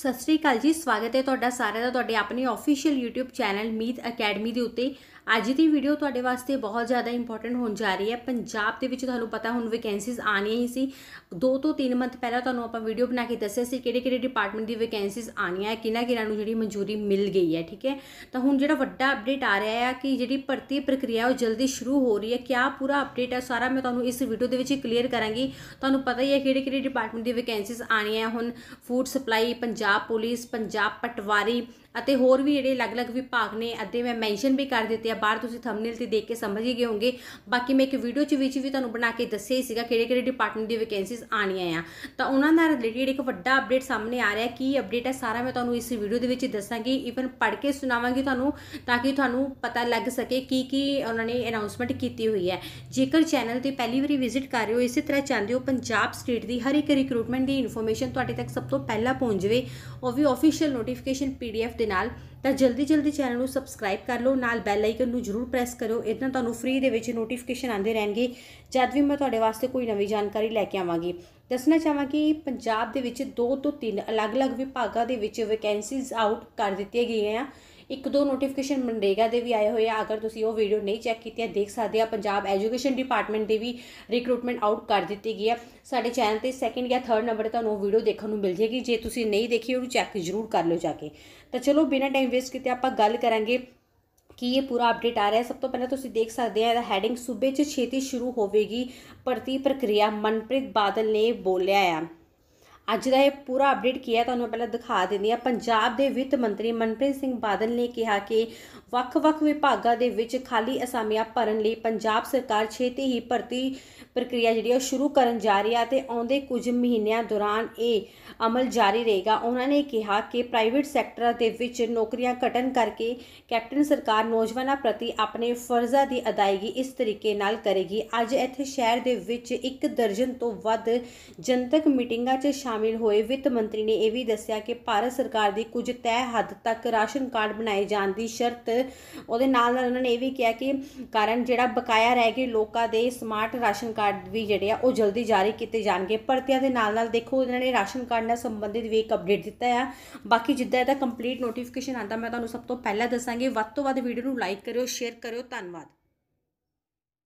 ਸਤਿ ਸ੍ਰੀ ਅਕਾਲ ਜੀ ਸਵਾਗਤ ਹੈ ਤੁਹਾਡਾ ਸਾਰਿਆਂ ਦਾ ਤੁਹਾਡੇ ਆਪਣੇ official YouTube channel Meet academy ਦੇ ਉੱਤੇ ਅੱਜ ਦੀ ਵੀਡੀਓ ਤੁਹਾਡੇ ਵਾਸਤੇ ਬਹੁਤ ਜ਼ਿਆਦਾ ਇੰਪੋਰਟੈਂਟ ਹੋਣ ਜਾ ਰਹੀ ਹੈ ਪੰਜਾਬ ਦੇ ਵਿੱਚ ਤੁਹਾਨੂੰ ਪਤਾ ਹੁਣ ਵੈਕੈਂਸੀਜ਼ ਆਣੀਆਂ ਹੀ ਸੀ 2 ਤੋਂ 3 ਮੰਥ ਪਹਿਲਾਂ ਤੁਹਾਨੂੰ ਆਪਾਂ ਵੀਡੀਓ ਬਣਾ ਕੇ ਦੱਸਿਆ ਸੀ ਕਿਹੜੇ ਕਿਹੜੇ ਡਿਪਾਰਟਮੈਂਟ ਦੀ ਵੈਕੈਂਸੀਜ਼ ਆਣੀਆਂ ਹੈ ਕਿਨਾਂ ਕਿਹਨਾਂ ਨੂੰ ਜਿਹੜੀ ਮਨਜ਼ੂਰੀ ਮਿਲ ਗਈ ਹੈ ਠੀਕ ਹੈ ਤਾਂ ਹੁਣ ਜਿਹੜਾ ਵੱਡਾ ਅਪਡੇਟ ਆ ਰਿਹਾ ਹੈ ਕਿ ਜਿਹੜੀ ਭਰਤੀ ਪ੍ਰਕਿਰਿਆ ਉਹ ਜਲਦੀ ਸ਼ੁਰੂ ਹੋ ਰਹੀ ਹੈ ਕਿਆ ਪੂਰਾ ਅਪਡੇਟ ਹੈ ਸਾਰਾ ਮੈਂ ਤੁਹਾਨੂੰ ਇਸ ਵੀਡੀਓ ਦੇ ਵਿੱਚ ਕਲੀਅਰ ਕਰਾਂਗੀ ਤੁਹਾਨੂੰ ਪਤਾ ਹੀ ਹੈ ਕਿਹੜੇ ਕਿਹੜੇ ਡਿਪਾਰਟਮੈਂਟ ਦੀ ਵੈਕੈਂਸੀਜ਼ ਆਣੀਆਂ ਹੁਣ food supply Punjab Punjab police Punjab patwari ਅਤੇ ਹੋਰ ਵੀ ਜਿਹੜੇ ਅਲੱਗ-ਅਲੱਗ ਵਿਭਾਗ ਨੇ ਅੱਧੇ ਮੈਂ ਮੈਂਸ਼ਨ ਵੀ ਕਰ ਦਿੱਤੇ ਆ ਬਾਹਰ ਤੁਸੀਂ ਥੰਬਨੇਲ ਤੇ ਦੇਖ ਕੇ ਸਮਝ ਹੀ ਗਏ ਹੋਗੇ ਬਾਕੀ ਮੈਂ ਇੱਕ ਵੀਡੀਓ ਚ ਵਿੱਚ ਵੀ ਤੁਹਾਨੂੰ ਬਣਾ ਕੇ ਦੱਸਿਆ ਸੀਗਾ ਕਿਹੜੇ-ਕਿਹੜੇ ਡਿਪਾਰਟਮੈਂਟ ਦੀ ਵੈਕੈਂਸੀਜ਼ ਆਣੀਆਂ ਆ ਤਾਂ ਉਹਨਾਂ ਨਾਲ ਰਿਲੇਟਡ ਇੱਕ ਵੱਡਾ ਅਪਡੇਟ ਸਾਹਮਣੇ ਆ ਰਿਹਾ ਕੀ ਅਪਡੇਟ ਹੈ ਸਾਰਾ ਮੈਂ ਤੁਹਾਨੂੰ ਇਸ ਵੀਡੀਓ ਦੇ ਵਿੱਚ ਦੱਸਾਂਗੀ ਇਵਨ ਪੜ੍ਹ ਕੇ ਸੁਣਾਵਾਂਗੀ ਤੁਹਾਨੂੰ ਤਾਂ ਕਿ ਤੁਹਾਨੂੰ ਪਤਾ ਲੱਗ ਸਕੇ ਕੀ ਕੀ ਉਹਨਾਂ ਨੇ ਅਨਾਉਂਸਮੈਂਟ ਕੀਤੀ ਹੋਈ ਹੈ ਜੇਕਰ ਚੈਨਲ ਤੇ ਪਹਿਲੀ ਵਾਰੀ ਵਿਜ਼ਿਟ ਕਰ ਰਹੇ ਹੋ ਇਸੇ ਤਰ੍ਹਾਂ ਚਾਹੁੰਦੇ ਹੋ ਪੰਜਾਬ ਸਟੇਟ ਦੀ ਹਰ ਇੱਕ ਰਿਕਰੂਟਮੈਂਟ ਦੀ ਇਨਫੋਰਮੇਸ਼ਨ ਤੁਹਾਡੇ ਤੱਕ ਸਭ ਤੋਂ ਪਹਿਲਾਂ ਪਹੁੰਚ ਜਵੇ ਉਹ ਵੀ ਆਫੀਸ਼ੀਅਲ ਨੋਟੀਫਿਕੇਸ਼ਨ ਪੀਡੀਐਫ ਦੇ ਨਾਲ ਤਾਂ ਜਲਦੀ ਜਲਦੀ ਚੈਨਲ ਨੂੰ ਸਬਸਕ੍ਰਾਈਬ ਕਰ ਲਓ ਨਾਲ ਬੈਲ ਆਈਕਨ ਨੂੰ ਜਰੂਰ ਪ੍ਰੈਸ ਕਰਿਓ ਇਦਾਂ ਤੁਹਾਨੂੰ ਫ੍ਰੀ ਦੇ ਵਿੱਚ ਨੋਟੀਫਿਕੇਸ਼ਨ ਆਉਂਦੇ ਰਹਿਣਗੇ ਜਦ ਵੀ ਮੈਂ ਤੁਹਾਡੇ ਵਾਸਤੇ ਕੋਈ ਨਵੀਂ ਜਾਣਕਾਰੀ ਲੈ ਕੇ ਆਵਾਂਗੀ ਦੱਸਣਾ ਚਾਹਾਂਗੀ ਪੰਜਾਬ ਦੇ ਵਿੱਚ 2 ਤੋਂ 3 ਅਲੱਗ-ਅਲੱਗ ਵਿਭਾਗਾਂ ਦੇ ਵਿੱਚ ਵੈਕੈਂਸੀਜ਼ ਆਊਟ ਕਰ ਦਿੱਤੀਆਂ ਗਈਆਂ ਆ ਇੱਕ ਦੋ ਨੋਟੀਫਿਕੇਸ਼ਨ ਮਨਰੇਗਾ ਦੇ ਵੀ ਆਏ ਹੋਏ ਆ ਅਗਰ ਤੁਸੀਂ ਉਹ ਵੀਡੀਓ ਨਹੀਂ ਚੈੱਕ ਕੀਤੀ ਹੈ ਦੇਖ ਸਕਦੇ ਆ ਪੰਜਾਬ ਐਜੂਕੇਸ਼ਨ ਡਿਪਾਰਟਮੈਂਟ ਦੇ ਵੀ ਰਿਕਰੂਟਮੈਂਟ ਆਊਟ ਕਰ ਦਿੱਤੀ ਗਈ ਹੈ ਸਾਡੇ ਚੈਨਲ ਤੇ ਸੈਕਿੰਡ ਜਾਂ ਥਰਡ ਨੰਬਰ ਤੁਹਾਨੂੰ ਉਹ ਵੀਡੀਓ ਦੇਖਣ ਨੂੰ ਮਿਲ ਜੇਗੀ ਜੇ ਤੁਸੀਂ ਨਹੀਂ ਦੇਖੀ ਉਹਨੂੰ ਚੈੱਕ ਜ਼ਰੂਰ ਕਰ ਲਓ ਜਾ ਕੇ ਤਾਂ ਚਲੋ ਬਿਨਾਂ ਟਾਈਮ ਵੇਸਟ ਕੀਤੇ ਆਪਾਂ ਗੱਲ ਕਰਾਂਗੇ ਕਿ ਇਹ ਪੂਰਾ ਅਪਡੇਟ ਆ ਰਿਹਾ ਹੈ ਸਭ ਤੋਂ ਪਹਿਲਾਂ ਤੁਸੀਂ ਦੇਖ ਸਕਦੇ ਆ ਇਹਦਾ ਹੈਡਿੰਗ ਸੂਬੇ 'ਚ ਛੇਤੀ ਸ਼ੁਰੂ ਹੋਵੇਗੀ ਭਰਤੀ ਪ੍ਰਕਿਰਿਆ ਮਨਪ੍ਰੀਤ ਬਾਦਲ ਨੇ ਬੋਲਿਆ ਆ ਅੱਜ ਦਾ ਇਹ ਪੂਰਾ ਅਪਡੇਟ ਕੀਤਾ ਤੁਹਾਨੂੰ ਪਹਿਲਾਂ ਦਿਖਾ ਦਿੰਦੀ ਆ ਪੰਜਾਬ ਦੇ ਵਿੱਤ ਮੰਤਰੀ ਮਨਪ੍ਰੀਤ ਸਿੰਘ ਬਾਦਲ ਨੇ ਕਿਹਾ ਕਿ ਵੱਖ-ਵੱਖ ਵਿਭਾਗਾਂ ਦੇ ਵਿੱਚ ਖਾਲੀ ਅਸਾਮੀਆਂ ਭਰਨ ਲਈ ਪੰਜਾਬ ਸਰਕਾਰ ਛੇਤੀ ਹੀ ਭਰਤੀ ਪ੍ਰਕਿਰਿਆ ਜਿਹੜੀ ਉਹ ਸ਼ੁਰੂ ਕਰਨ ਜਾ ਰਹੀ ਹੈ ਤੇ ਆਉਂਦੇ ਕੁਝ ਮਹੀਨਿਆਂ ਦੌਰਾਨ ਇਹ ਅਮਲ ਜਾਰੀ ਰਹੇਗਾ ਉਹਨਾਂ ਨੇ ਕਿਹਾ ਕਿ ਪ੍ਰਾਈਵੇਟ ਸੈਕਟਰ ਦੇ ਵਿੱਚ ਨੌਕਰੀਆਂ ਘਟਣ ਕਰਕੇ ਕੈਪਟਨ ਸਰਕਾਰ ਨੌਜਵਾਨਾਂ ਪ੍ਰਤੀ ਆਪਣੇ ਫਰਜ਼ਾਂ ਦੀ ਅਦਾਇਗੀ ਇਸ ਤਰੀਕੇ ਨਾਲ ਕਰੇਗੀ ਅੱਜ ਇੱਥੇ ਸ਼ਹਿਰ ਦੇ ਵਿੱਚ ਇੱਕ ਦਰਜਨ ਤੋਂ ਵੱਧ ਜਨਤਕ ਮੀਟਿੰਗਾਂ 'ਚ ਸ਼ਾਮਲ ਸ਼ਾਮਿਲ ਹੋਏ ਵਿੱਤ ਮੰਤਰੀ ਨੇ ਇਹ ਵੀ ਦੱਸਿਆ ਕਿ ਭਾਰਤ ਸਰਕਾਰ ਦੀ ਕੁਝ ਤੈਅ ਹੱਦ ਤੱਕ ਰਾਸ਼ਨ ਕਾਰਡ ਬਣਾਏ ਜਾਣ ਦੀ ਸ਼ਰਤ ਉਹਦੇ ਨਾਲ ਨਾਲ ਉਹਨਾਂ ਨੇ ਇਹ ਵੀ ਕਿਹਾ ਕਿ ਕਾਰਨ ਜਿਹੜਾ ਬਕਾਇਆ ਰਹਿ ਗਿਆ ਲੋਕਾਂ ਦੇ ਸਮਾਰਟ ਰਾਸ਼ਨ ਕਾਰਡ ਵੀ ਜਿਹੜੇ ਆ ਉਹ ਜਲਦੀ ਜਾਰੀ ਕੀਤੇ ਜਾਣਗੇ ਭਰਤੀਆਂ ਦੇ ਨਾਲ ਨਾਲ ਦੇਖੋ ਉਹਨਾਂ ਨੇ ਰਾਸ਼ਨ ਕਾਰਡ ਨਾਲ ਸੰਬੰਧਿਤ ਵੀ ਇੱਕ ਅਪਡੇਟ ਦਿੱਤਾ ਆ ਬਾਕੀ ਜਿੱਦਾਂ ਇਹਦਾ ਕੰਪਲੀਟ ਨੋਟੀਫਿਕੇਸ਼ਨ ਆਂਦਾ ਮੈਂ ਤੁਹਾਨੂੰ ਸਭ ਤੋਂ ਪਹਿਲਾਂ ਦੱਸਾਂਗੇ ਵੱਧ ਤੋਂ ਵੱਧ ਵੀਡੀਓ ਨੂੰ ਲਾਈਕ ਕਰਿਓ ਸ਼ੇਅਰ ਕਰਿਓ ਧੰਨਵਾਦ